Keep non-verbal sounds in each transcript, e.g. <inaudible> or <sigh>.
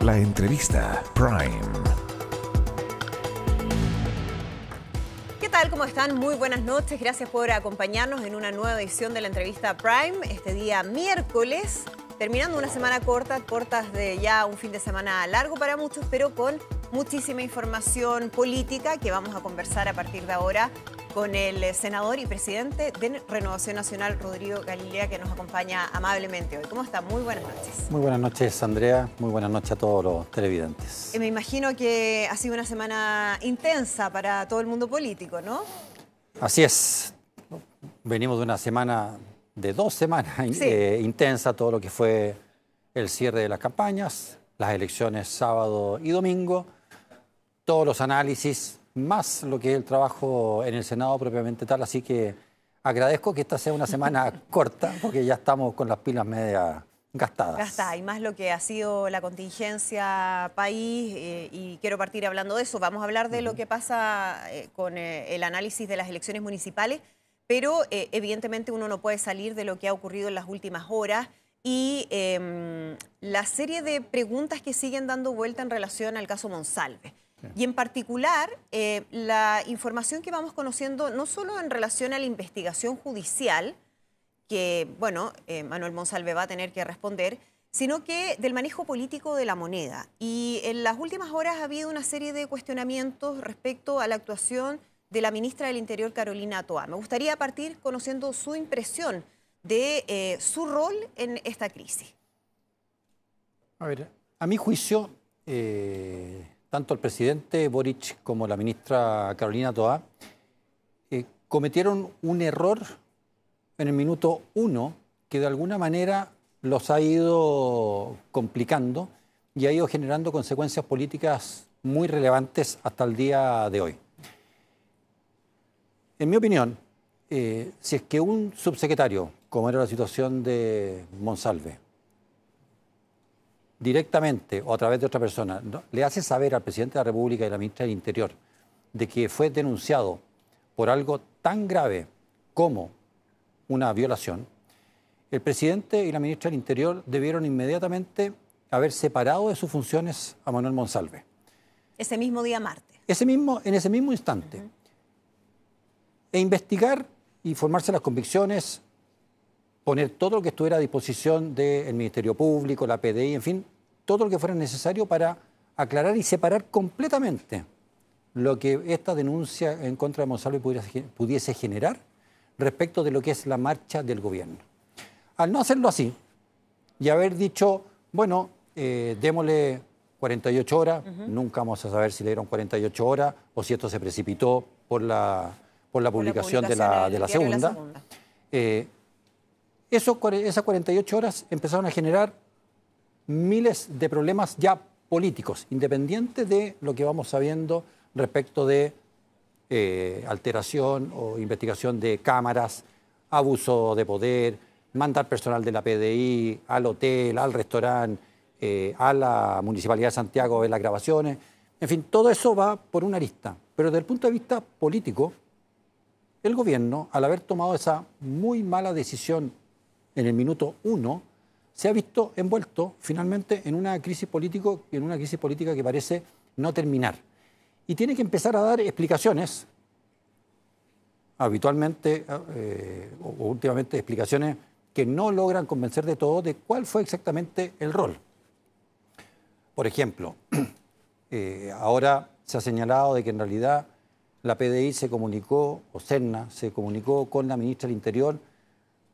La entrevista Prime. ¿Qué tal? ¿Cómo están? Muy buenas noches. Gracias por acompañarnos en una nueva edición de la entrevista Prime. Este día miércoles, terminando una semana corta, cortas de ya un fin de semana largo para muchos, pero con muchísima información política que vamos a conversar a partir de ahora con el eh, senador y presidente de Renovación Nacional, Rodrigo Galilea, que nos acompaña amablemente hoy. ¿Cómo está? Muy buenas noches. Muy buenas noches, Andrea. Muy buenas noches a todos los televidentes. Eh, me imagino que ha sido una semana intensa para todo el mundo político, ¿no? Así es. Venimos de una semana, de dos semanas eh, intensa, todo lo que fue el cierre de las campañas, las elecciones sábado y domingo, todos los análisis, más lo que es el trabajo en el Senado propiamente tal, así que agradezco que esta sea una semana <laughs> corta, porque ya estamos con las pilas medias gastadas. Gastada, y más lo que ha sido la contingencia país, eh, y quiero partir hablando de eso. Vamos a hablar de lo que pasa eh, con eh, el análisis de las elecciones municipales, pero evidentemente uno no puede salir de lo que ha ocurrido en las últimas horas y em, la serie de preguntas que siguen dando vuelta en relación al caso Monsalve. Y en particular, eh, la información que vamos conociendo, no solo en relación a la investigación judicial, que, bueno, eh, Manuel Monsalve va a tener que responder, sino que del manejo político de la moneda. Y en las últimas horas ha habido una serie de cuestionamientos respecto a la actuación de la ministra del Interior, Carolina Toa. Me gustaría partir conociendo su impresión de eh, su rol en esta crisis. A ver, a mi juicio, tanto el presidente Boric como la ministra Carolina Toá eh, cometieron un error en el minuto uno que de alguna manera los ha ido complicando y ha ido generando consecuencias políticas muy relevantes hasta el día de hoy. En mi opinión, eh, si es que un subsecretario, como era la situación de Monsalve, directamente o a través de otra persona, le hace saber al presidente de la República y la ministra del Interior de que fue denunciado por algo tan grave como una violación, el presidente y la ministra del Interior debieron inmediatamente haber separado de sus funciones a Manuel Monsalve. Ese mismo día martes. Ese mismo, en ese mismo instante. E investigar y formarse las convicciones poner todo lo que estuviera a disposición del Ministerio Público, la PDI, en fin, todo lo que fuera necesario para aclarar y separar completamente lo que esta denuncia en contra de Monsalve pudiese, generar respecto de lo que es la marcha del gobierno. Al no hacerlo así y haber dicho, bueno, eh, démosle 48 horas, nunca vamos a saber si le dieron 48 horas o si esto se precipitó por la, por la, publicación, de la, segunda. Eh, esas 48 horas empezaron a generar miles de problemas ya políticos, independiente de lo que vamos sabiendo respecto de eh, alteración o investigación de cámaras, abuso de poder, mandar personal de la PDI al hotel, al restaurante, eh, a la Municipalidad de Santiago en las grabaciones. En fin, todo eso va por una arista. Pero desde el punto de vista político, el gobierno, al haber tomado esa muy mala decisión en el minuto uno, se ha visto envuelto finalmente en una crisis, político, en una crisis política que parece no terminar. Y tiene que empezar a dar explicaciones, habitualmente eh, o últimamente explicaciones que no logran convencer de todo de cuál fue exactamente el rol. Por ejemplo, <clears throat> eh, ahora se ha señalado de que en realidad la PDI se comunicó, o CERNA, se comunicó con la ministra del Interior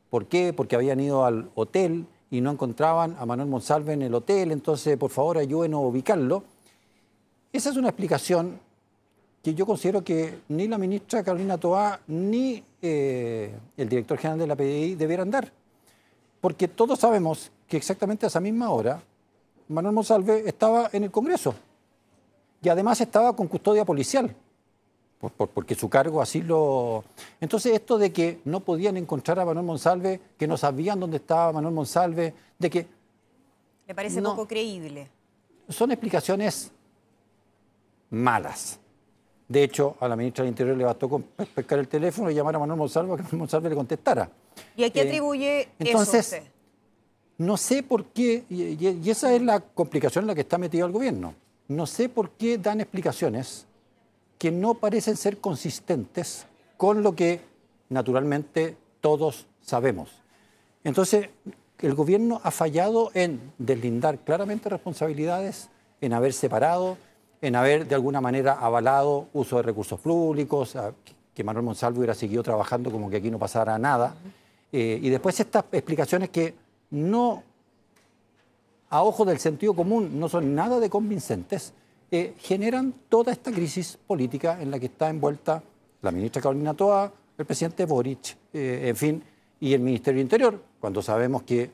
¿Por qué? Porque habían ido al hotel y no encontraban a Manuel Monsalve en el hotel, entonces por favor ayúdenos a ubicarlo. Esa es una explicación que yo considero que ni la ministra Carolina Toá ni eh, el director general de la PDI debieran dar. Porque todos sabemos que exactamente a esa misma hora Manuel Monsalve estaba en el Congreso y además estaba con custodia policial porque su cargo así lo... Entonces esto de que no podían encontrar a Manuel Monsalve, que no sabían dónde estaba Manuel Monsalve, de que... Me parece poco creíble. Son explicaciones malas. De hecho, a la ministra del Interior le bastó con pescar el teléfono y llamar a Manuel Monsalve para que Manuel Monsalve le contestara. ¿Y a qué eh, atribuye eso entonces, No sé por qué, y, esa es la complicación en la que está metido el gobierno. No sé por qué dan explicaciones que no parecen ser consistentes con lo que naturalmente todos sabemos. Entonces, el gobierno ha fallado en deslindar claramente responsabilidades, en haber separado, en haber de alguna manera avalado uso de recursos públicos, que Manuel Monsalvo hubiera seguido trabajando como que aquí no pasara nada. Eh, y después estas explicaciones que no, a ojo del sentido común, no son nada de convincentes eh, generan toda esta crisis política en la que está envuelta la ministra Carolina Toa, el presidente Boric, eh, en fin, y el Ministerio del Interior, cuando sabemos que,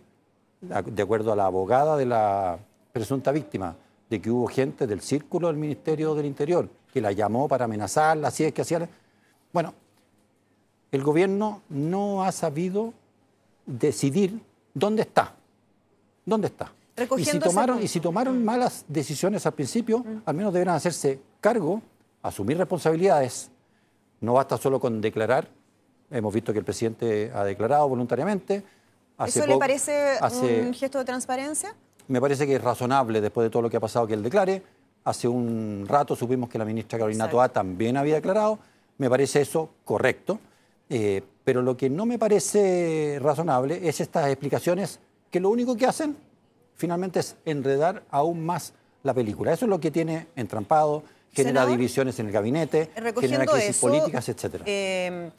de acuerdo a la abogada de la presunta víctima, de que hubo gente del círculo del Ministerio del Interior que la llamó para amenazarla, así es que hacía... Bueno, el gobierno no ha sabido decidir dónde está, dónde está. Y si, tomaron, y si tomaron mm. malas decisiones al principio, mm. al menos deberán hacerse cargo, asumir responsabilidades. No basta solo con declarar. Hemos visto que el presidente ha declarado voluntariamente. ¿Eso le parece un gesto de transparencia? Me parece que es razonable, después de todo lo que ha pasado, que él declare. Hace un rato supimos que la ministra Carolina Toa también había declarado. Me parece eso correcto. Eh, pero lo que no me parece razonable es estas explicaciones que lo único que hacen finalmente es enredar aún más la película. Eso es lo que tiene entrampado, genera divisiones en el gabinete, genera crisis políticas, etc. Eh,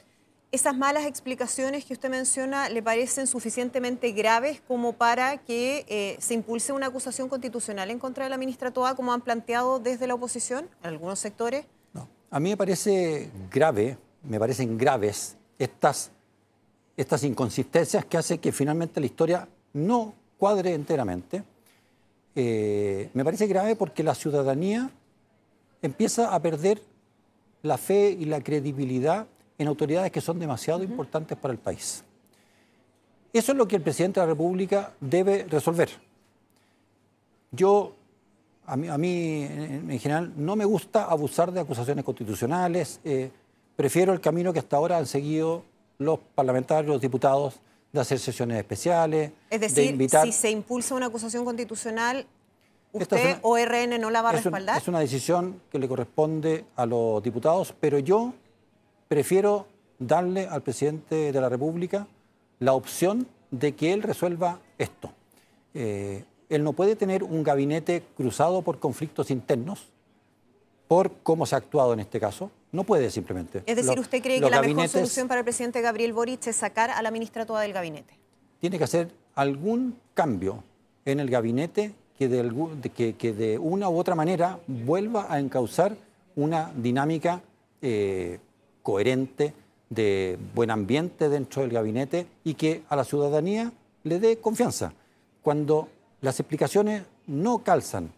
¿Esas malas explicaciones que usted menciona le parecen suficientemente graves como para que eh, se impulse una acusación constitucional en contra de la ministra Toa, como han planteado desde la oposición en algunos sectores? No. A mí me parece grave, me parecen graves estas, estas inconsistencias que hace que finalmente la historia no enteramente, eh, me parece grave porque la ciudadanía empieza a perder la fe y la credibilidad en autoridades que son demasiado importantes para el país. Eso es lo que el presidente de la República debe resolver. Yo, a mí, en general, no me gusta abusar de acusaciones constitucionales, eh, prefiero el camino que hasta ahora han seguido los parlamentarios, los diputados, de hacer sesiones especiales. Es decir, si se impulsa una acusación constitucional, ¿usted o RN no la va a respaldar? es una decisión que le corresponde a los diputados, pero yo prefiero darle al presidente de la República la opción de que él resuelva esto. Eh, él no puede tener un gabinete cruzado por conflictos internos, por cómo se ha actuado en este caso, no puede simplemente. Es decir, ¿usted cree que la mejor solución para el presidente Gabriel Boric es sacar a la ministra toda del gabinete? Tiene que hacer algún cambio en el gabinete que de, que, de una u otra manera vuelva a encauzar una dinámica eh, coherente, de buen ambiente dentro del gabinete y que a la ciudadanía le dé confianza. Cuando las explicaciones no calzan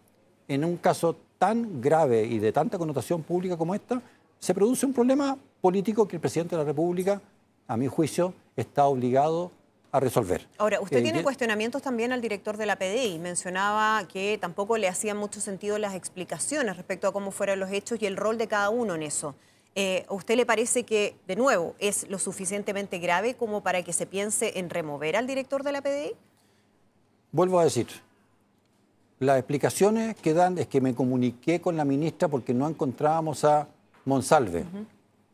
en un caso tan grave y de tanta connotación pública como esta, se produce un problema político que el presidente de la República, a mi juicio, está obligado a resolver. Ahora, usted eh, tiene cuestionamientos también al director de la PDI. Mencionaba que tampoco le hacían mucho sentido las explicaciones respecto a cómo fueron los hechos y el rol de cada uno en eso. Eh, usted le parece que, de nuevo, es lo suficientemente grave como para que se piense en remover al director de la PDI? Vuelvo a decir, las explicaciones que dan es que me comuniqué con la ministra porque no encontrábamos a Monsalve,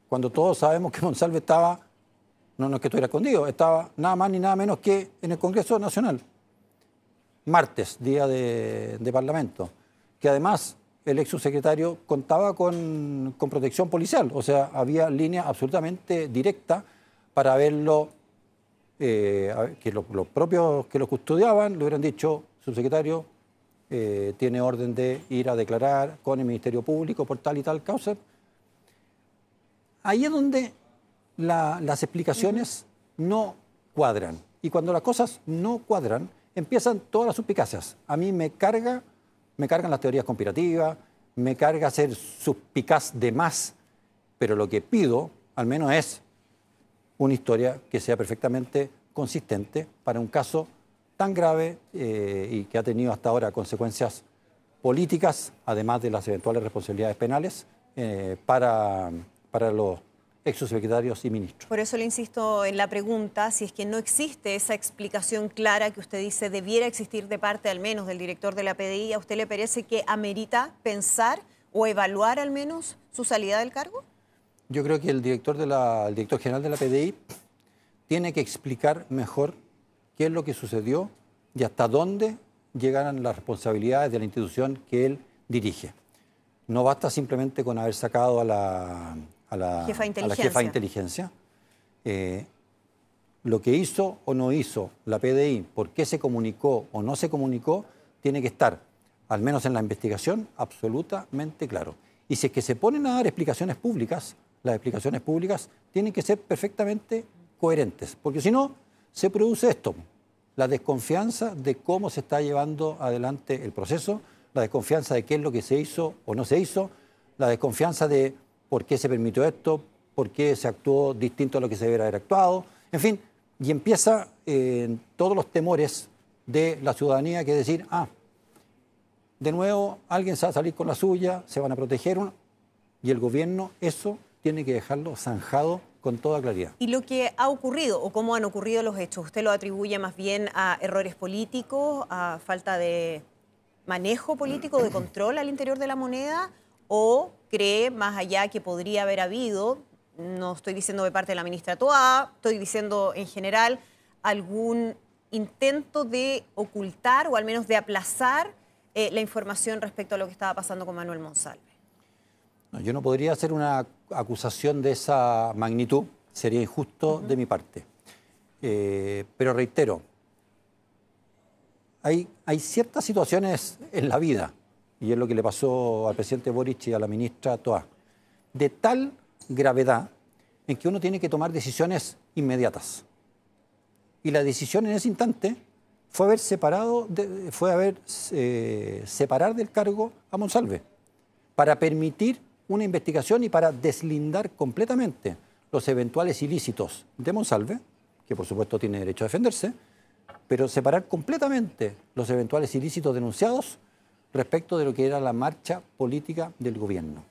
cuando todos sabemos que Monsalve estaba, no, no es que estuviera escondido, estaba nada más ni nada menos que en el Congreso Nacional, martes, día de, Parlamento, que además el ex subsecretario contaba con, protección policial, o sea, había línea absolutamente directa para verlo, eh, que los propios que lo custodiaban le hubieran dicho, subsecretario, eh, tiene orden de ir a declarar con el Ministerio Público por tal y tal causa, Ahí es donde las explicaciones no cuadran. Y cuando las cosas no cuadran, empiezan todas las suspicacias. A mí me carga, me cargan las teorías conspirativas, me carga ser suspicaz de más, pero lo que pido, al menos, es una historia que sea perfectamente consistente para un caso tan grave eh, y que ha tenido hasta ahora consecuencias políticas, además de las eventuales responsabilidades penales, eh, para para los exsecretarios y ministros. Por eso le insisto en la pregunta, si es que no existe esa explicación clara que usted dice debiera existir de parte al menos del director de la PDI, ¿a usted le parece que amerita pensar o evaluar al menos su salida del cargo? Yo creo que el director, de la, director general de la PDI tiene que explicar mejor qué es lo que sucedió y hasta dónde llegaran las responsabilidades de la institución que él dirige. No basta simplemente con haber sacado a la a la jefa de inteligencia, eh, lo que hizo o no hizo la PDI, por qué se comunicó o no se comunicó, tiene que estar, al menos en la investigación, absolutamente claro. Y si es que se ponen a dar explicaciones públicas, las explicaciones públicas tienen que ser perfectamente coherentes, porque si no, se produce esto, la desconfianza de cómo se está llevando adelante el proceso, la desconfianza de qué es lo que se hizo o no se hizo, la desconfianza de por qué se permitió esto, por qué se actuó distinto a lo que se debería haber actuado, en fin, y empieza eh, todos los temores de la ciudadanía, que decir, ah, de nuevo alguien se va a salir con la suya, se van a proteger, y el gobierno eso tiene que dejarlo zanjado con toda claridad. ¿Y lo que ha ocurrido o cómo han ocurrido los hechos? ¿Usted lo atribuye más bien a errores políticos, a falta de manejo político, de control al interior de la moneda? o cree más allá que podría haber habido, no estoy diciendo de parte de la ministra Toa, estoy diciendo en general algún intento de ocultar o al menos de aplazar eh, la información respecto a lo que estaba pasando con Manuel Monsalve. yo no podría hacer una acusación de esa magnitud, sería injusto de mi parte. Eh, pero reitero, hay ciertas situaciones en la vida y es lo que le pasó al presidente Boric y a la ministra Toa, de tal gravedad en que uno tiene que tomar decisiones inmediatas. Y la decisión en ese instante fue haber separado, fue haber eh, separar del cargo a Monsalve para permitir una investigación y para deslindar completamente los eventuales ilícitos de Monsalve, que por supuesto tiene derecho a defenderse, pero separar completamente los eventuales ilícitos denunciados respecto de lo que era la marcha política del gobierno.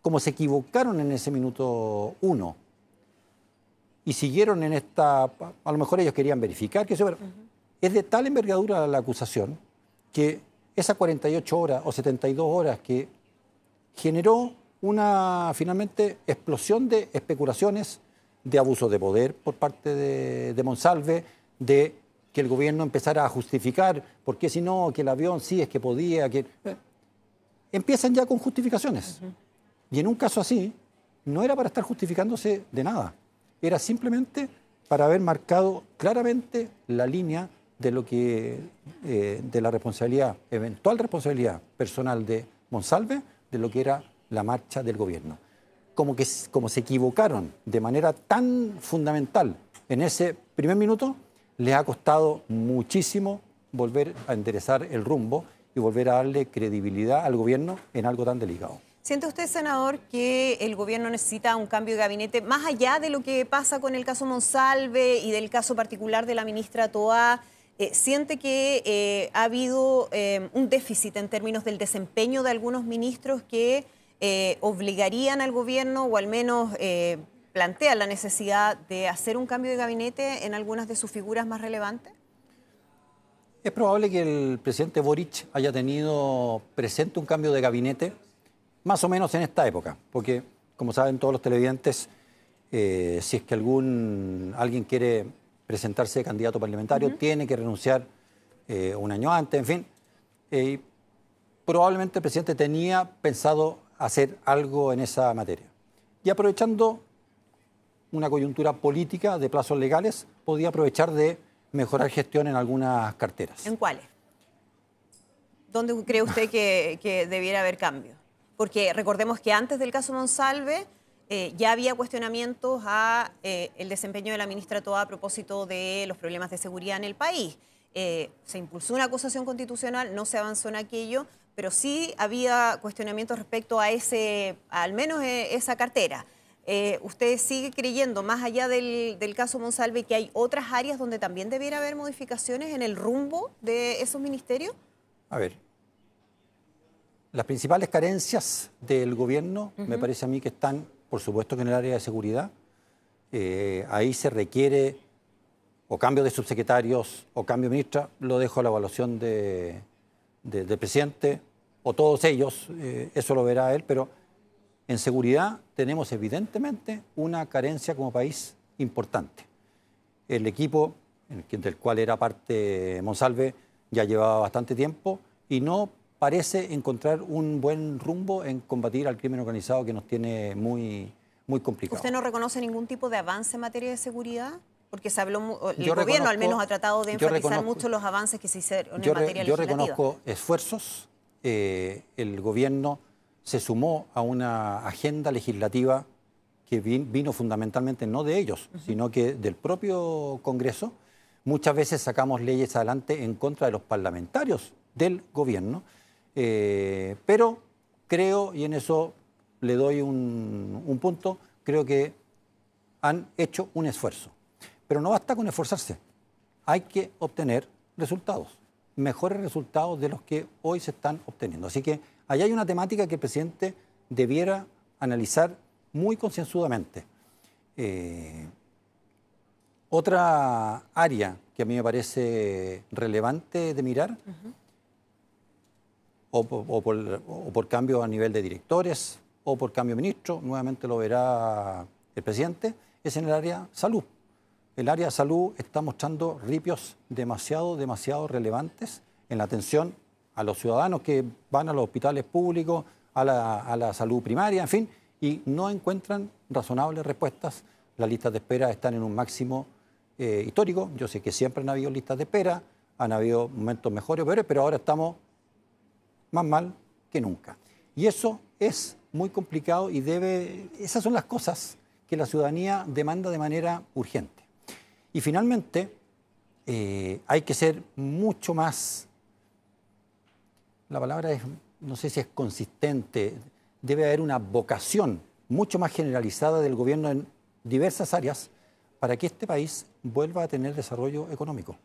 Como se equivocaron en ese minuto uno y siguieron en esta, a lo mejor ellos querían verificar que eso, es de tal envergadura la acusación que esas 48 horas o 72 horas que generó una finalmente explosión de especulaciones, de abuso de poder por parte de Monsalve, de que el gobierno empezara a justificar, porque si no, que el avión sí es que podía, que... Eh, empiezan ya con justificaciones. Y en un caso así, no era para estar justificándose de nada, era simplemente para haber marcado claramente la línea de lo que eh, de la responsabilidad, eventual responsabilidad personal de Monsalve, de lo que era la marcha del gobierno. Como, que, como se equivocaron de manera tan fundamental en ese primer minuto, le ha costado muchísimo volver a enderezar el rumbo y volver a darle credibilidad al gobierno en algo tan delicado. ¿Siente usted, senador, que el gobierno necesita un cambio de gabinete más allá de lo que pasa con el caso Monsalve y del caso particular de la ministra Toá? Eh, ¿Siente que eh, ha habido eh, un déficit en términos del desempeño de algunos ministros que obligarían al gobierno o al menos plantea la necesidad de hacer un cambio de gabinete en algunas de sus figuras más relevantes? Es probable que el presidente Boric haya tenido presente un cambio de gabinete, más o menos en esta época, porque como saben todos los televidentes, eh, si es que algún, alguien quiere presentarse candidato parlamentario, tiene que renunciar eh, un año antes, en fin. Eh, probablemente el presidente tenía pensado hacer algo en esa materia. Y aprovechando una coyuntura política de plazos legales podía aprovechar de mejorar gestión en algunas carteras. ¿En cuáles? ¿Dónde cree usted que, debiera haber cambio? Porque recordemos que antes del caso Monsalve eh, ya había cuestionamientos a eh, el desempeño de la ministra Toa a propósito de los problemas de seguridad en el país. Eh, se impulsó una acusación constitucional, no se avanzó en aquello, pero sí había cuestionamientos respecto a ese, al menos esa cartera. Eh, ¿Usted sigue creyendo, más allá del, caso Monsalve, que hay otras áreas donde también debiera haber modificaciones en el rumbo de esos ministerios? A ver, las principales carencias del gobierno me parece a mí que están, por supuesto, en el área de seguridad. Eh, ahí se requiere o cambio de subsecretarios o cambio de ministra, lo dejo a la evaluación de, del presidente o todos ellos, eh, eso lo verá él, pero en seguridad tenemos evidentemente una carencia como país importante. El equipo del cual era parte Monsalve ya llevaba bastante tiempo y no parece encontrar un buen rumbo en combatir al crimen organizado que nos tiene muy, muy complicado. ¿Usted no reconoce ningún tipo de avance en materia de seguridad? Porque se habló, el gobierno al menos ha tratado de enfatizar mucho los avances que se hicieron en materia de Yo reconozco esfuerzos, eh, el gobierno se sumó a una agenda legislativa que vino fundamentalmente no de ellos, sino que del propio Congreso. Muchas veces sacamos leyes adelante en contra de los parlamentarios del gobierno, eh, pero creo, y en eso le doy un, un punto, creo que han hecho un esfuerzo. Pero no basta con esforzarse, hay que obtener resultados, mejores resultados de los que hoy se están obteniendo. Así que Allá hay una temática que el presidente debiera analizar muy concienzudamente. Eh, otra área que a mí me parece relevante de mirar, o, por, cambio a nivel de directores, o por cambio ministro, nuevamente lo verá el presidente, es en el área salud. El área salud está mostrando ripios demasiado, demasiado relevantes en la atención a los ciudadanos que van a los hospitales públicos, a la, salud primaria, en fin, y no encuentran razonables respuestas. Las listas de espera están en un máximo eh, histórico. Yo sé que siempre han habido listas de espera, han habido momentos mejores o peores, pero ahora estamos más mal que nunca. Y eso es muy complicado y debe, esas son las cosas que la ciudadanía demanda de manera urgente. Y finalmente, eh, hay que ser mucho más la palabra es, no sé si es consistente, debe haber una vocación mucho más generalizada del gobierno en diversas áreas para que este país vuelva a tener desarrollo económico.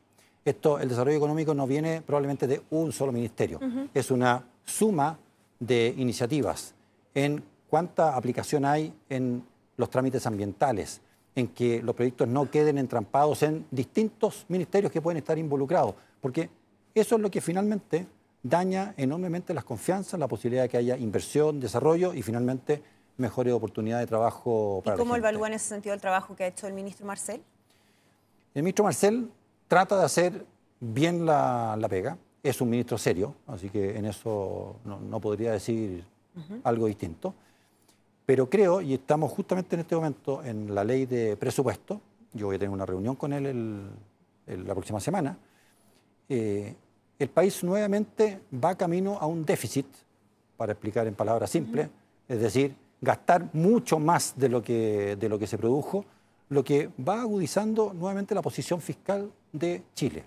Esto, el desarrollo económico no viene probablemente de un solo ministerio, es una suma de iniciativas en cuánta aplicación hay en los trámites ambientales, en que los proyectos no queden entrampados en distintos ministerios que pueden estar involucrados, porque eso es lo que finalmente daña enormemente las confianzas, la posibilidad de que haya inversión, desarrollo y finalmente mejores oportunidades de trabajo para ¿Y cómo evalúa en ese sentido el trabajo que ha hecho el ministro Marcel? El ministro Marcel trata de hacer bien la, pega, es un ministro serio, así que en eso no, podría decir algo distinto. Pero creo, y estamos justamente en este momento en la ley de presupuesto, yo voy a tener una reunión con él la próxima semana, eh, el país nuevamente va camino a un déficit, para explicar en palabras simples, es decir, gastar mucho más de lo que, se produjo, lo que va agudizando nuevamente la posición fiscal de Chile.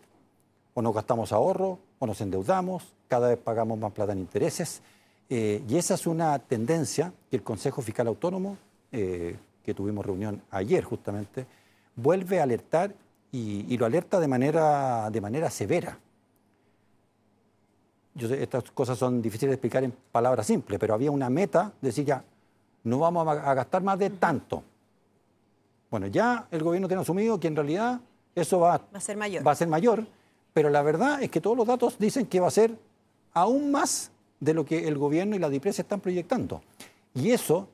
O nos gastamos ahorro, o nos endeudamos, cada vez pagamos más plata en intereses. Eh, y esa es una tendencia que el Consejo Fiscal Autónomo, eh, que tuvimos reunión ayer justamente, vuelve a alertar y, lo alerta de manera severa yo sé, estas cosas son difíciles de explicar en palabras simples, pero había una meta de decir ya, no vamos a gastar más de tanto. Bueno, ya el gobierno tiene asumido que en realidad eso va, a ser mayor. va a ser mayor, pero la verdad es que todos los datos dicen que va a ser aún más de lo que el gobierno y la DIPRES están proyectando. Y eso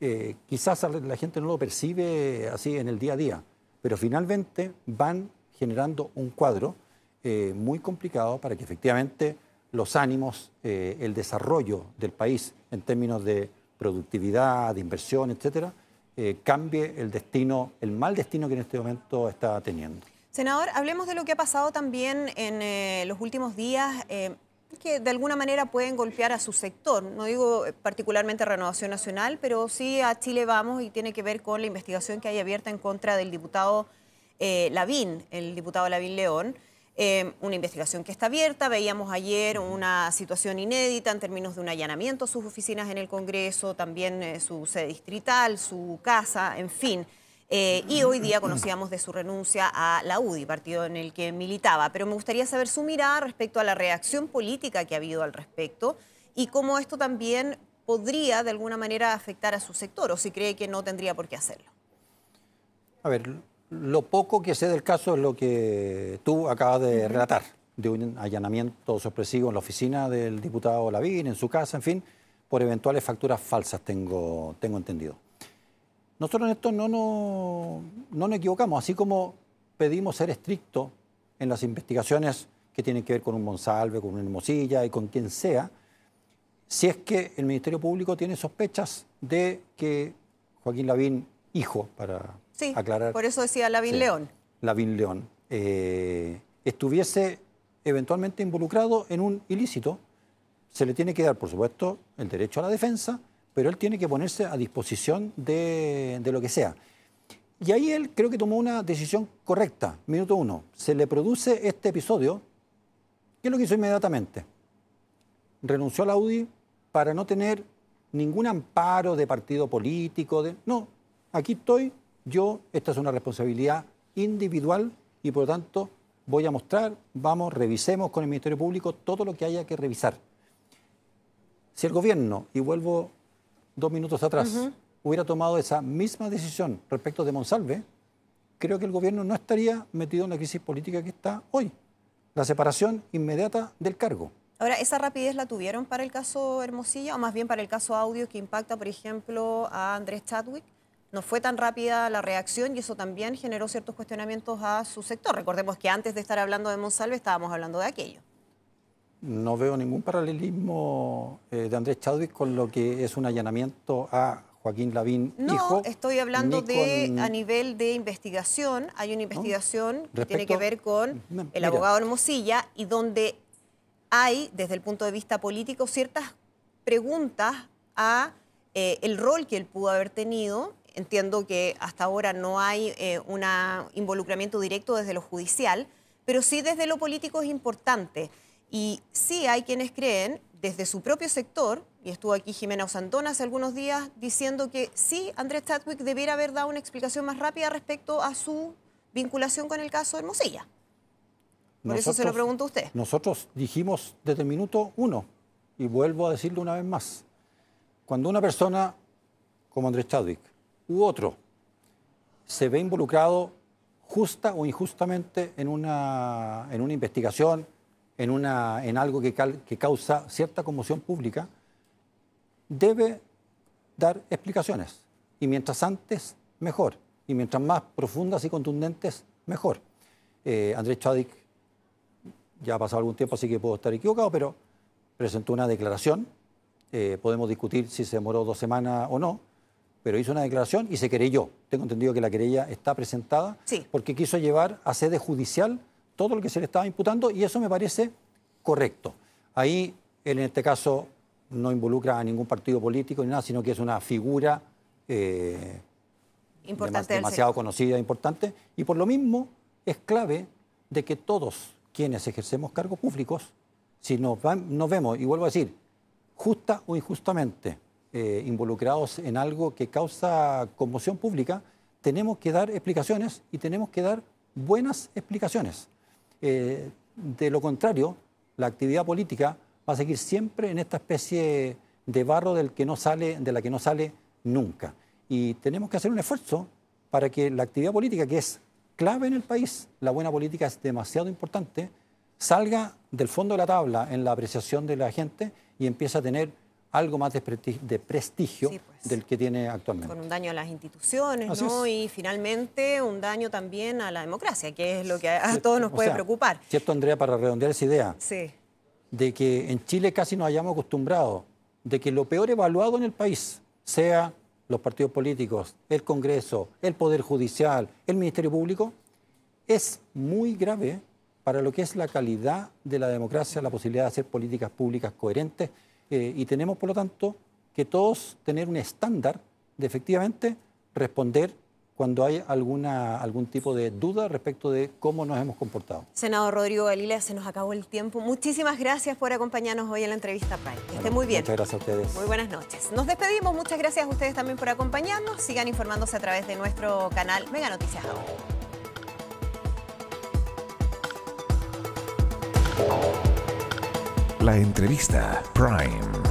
eh, quizás la gente no lo percibe así en el día a día, pero finalmente van generando un cuadro eh, muy complicado para que efectivamente los ánimos, eh, el desarrollo del país en términos de productividad, de inversión, etcétera, eh, cambie el destino, el mal destino que en este momento está teniendo. Senador, hablemos de lo que ha pasado también en eh, los últimos días que de alguna manera pueden golpear a su sector. No digo particularmente Renovación Nacional, pero sí a Chile vamos y tiene que ver con la investigación que hay abierta en contra del diputado Lavín, el diputado Lavín León. Em, una investigación que está abierta. Veíamos ayer una situación inédita en términos de un allanamiento a sus oficinas en el Congreso, también eh, su sede distrital, su casa, en fin. Eh, y hoy día conocíamos de su renuncia a la UDI, partido en el que militaba. Pero me gustaría saber su mirada respecto a la reacción política que ha habido al respecto y cómo esto también podría de alguna manera afectar a su sector o si cree que no tendría por qué hacerlo. A ver, lo poco que sé del caso es lo que tú acabas de relatar, de un allanamiento sorpresivo en la oficina del diputado Lavín, en su casa, en fin, por eventuales facturas falsas, tengo, tengo entendido. Nosotros en esto no, no, nos equivocamos, así como pedimos ser estrictos en las investigaciones que tienen que ver con un Monsalve, con un Hermosilla y con quien sea, si es que el Ministerio Público tiene sospechas de que Joaquín Lavín hijo, para aclarar. Por eso decía Lavín León. Lavín León. Eh, estuviese eventualmente involucrado en un ilícito, se le tiene que dar, por supuesto, el derecho a la defensa, pero él tiene que ponerse a disposición de, lo que sea. Y ahí él creo que tomó una decisión correcta, minuto uno. Se le produce este episodio, ¿qué es lo que hizo inmediatamente? Renunció a la UDI para no tener ningún amparo de partido político, de... no, aquí estoy, yo, esta es una responsabilidad individual y por lo tanto voy a mostrar, vamos, revisemos con el Ministerio Público todo lo que haya que revisar. Si el gobierno, y vuelvo dos minutos atrás, hubiera tomado esa misma decisión respecto de Monsalve, creo que el gobierno no estaría metido en la crisis política que está hoy. La separación inmediata del cargo. Ahora, ¿esa rapidez la tuvieron para el caso Hermosilla o más bien para el caso Audio que impacta, por ejemplo, a Andrés Chadwick? no fue tan rápida la reacción y eso también generó ciertos cuestionamientos a su sector. Recordemos que antes de estar hablando de Monsalve estábamos hablando de aquello. No veo ningún paralelismo eh, de Andrés Chadwick con lo que es un allanamiento a Joaquín Lavín. No, estoy hablando de a nivel de investigación. Hay una investigación que tiene que ver con mm, el abogado Hermosilla y donde hay, desde el punto de vista político, ciertas preguntas a eh, el rol que él pudo haber tenido Entiendo que hasta ahora no hay eh, un involucramiento directo desde lo judicial, pero sí desde lo político es importante. Y sí hay quienes creen, desde su propio sector, y estuvo aquí Jimena Osantona hace algunos días diciendo que sí, Andrés Chadwick debiera haber dado una explicación más rápida respecto a su vinculación con el caso Hermosilla. Por eso se lo pregunto a usted. Nosotros dijimos desde el minuto uno, y vuelvo a decirlo una vez más, cuando una persona como Andrés Chadwick u otro se ve involucrado justa o injustamente en una, en una investigación, en, una, en algo que, que causa cierta conmoción pública, debe dar explicaciones. Y mientras antes, mejor. Y mientras más profundas y contundentes, mejor. Eh, Andrés Chadik, ya ha pasado algún tiempo, así que puedo estar equivocado, pero presentó una declaración. Eh, podemos discutir si se demoró dos semanas o no, pero hizo una declaración y se querelló. Tengo entendido que la querella está presentada porque quiso llevar a sede judicial todo lo que se le estaba imputando y eso me parece correcto. Ahí él en este caso no involucra a ningún partido político ni nada, sino que es una figura eh, importante demasiado conocida, e importante, y por lo mismo es clave de que todos quienes ejercemos cargos públicos, si nos vemos, y vuelvo a decir, justa o injustamente, eh, involucrados en algo que causa conmoción pública, tenemos que dar explicaciones y tenemos que dar buenas explicaciones. Eh, de lo contrario, la actividad política va a seguir siempre en esta especie de barro del que no sale, de la que no sale nunca. Y tenemos que hacer un esfuerzo para que la actividad política, que es clave en el país, la buena política es demasiado importante, salga del fondo de la tabla en la apreciación de la gente y empiece a tener algo más de prestigio, pues. del que tiene actualmente. Con un daño a las instituciones, ¿no? Y finalmente un daño también a la democracia, que es lo que a, todos nos puede preocupar. Cierto, Andrea, para redondear esa idea, de que en Chile casi nos hayamos acostumbrado de que lo peor evaluado en el país sea los partidos políticos, el Congreso, el Poder Judicial, el Ministerio Público, es muy grave para lo que es la calidad de la democracia, la posibilidad de hacer políticas públicas coherentes eh, y tenemos, por lo tanto, que todos tener un estándar de efectivamente responder cuando hay alguna, algún tipo de duda respecto de cómo nos hemos comportado. Senador Rodrigo Galilea, se nos acabó el tiempo. Muchísimas gracias por acompañarnos hoy en la entrevista Prime. Que esté muy bien. Muchas gracias a ustedes. Muy buenas noches. Nos despedimos. Muchas gracias a ustedes también por acompañarnos. Sigan informándose a través de nuestro canal Mega Noticias la entrevista Prime.